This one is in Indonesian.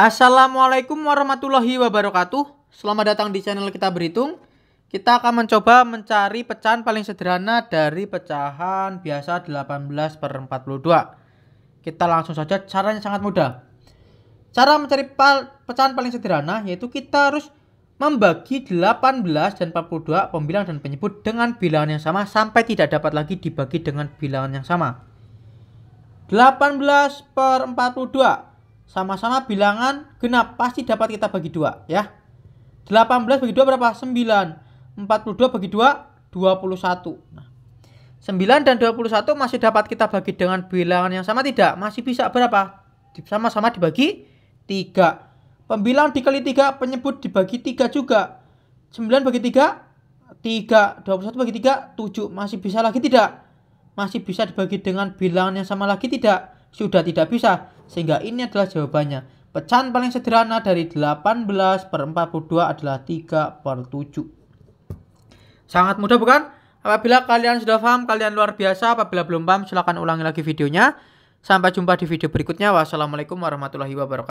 Assalamualaikum warahmatullahi wabarakatuh. Selamat datang di channel kita berhitung. Kita akan mencoba mencari pecahan paling sederhana dari pecahan biasa 18 per 42. Kita langsung saja, caranya sangat mudah. Cara mencari pecahan paling sederhana yaitu kita harus membagi 18 dan 42 pembilang dan penyebut dengan bilangan yang sama sampai tidak dapat lagi dibagi dengan bilangan yang sama. 18 per 42 sama-sama bilangan genap pasti dapat kita bagi dua ya. 18 bagi 2 berapa? 9. 42 bagi 2 21. Nah, 9 dan 21 masih dapat kita bagi dengan bilangan yang sama tidak? Masih bisa berapa? Sama-sama dibagi 3. Pembilang dikali 3, penyebut dibagi 3 juga. 9 bagi 3 3, 21 bagi 3 7. Masih bisa lagi tidak? Masih bisa dibagi dengan bilangan yang sama lagi tidak? Sudah tidak bisa sehingga ini adalah jawabannya. Pecahan paling sederhana dari 18 per 42 adalah 3 per 7. Sangat mudah bukan? Apabila kalian sudah paham, kalian luar biasa. Apabila belum paham, silahkan ulangi lagi videonya. Sampai jumpa di video berikutnya. Wassalamualaikum warahmatullahi wabarakatuh.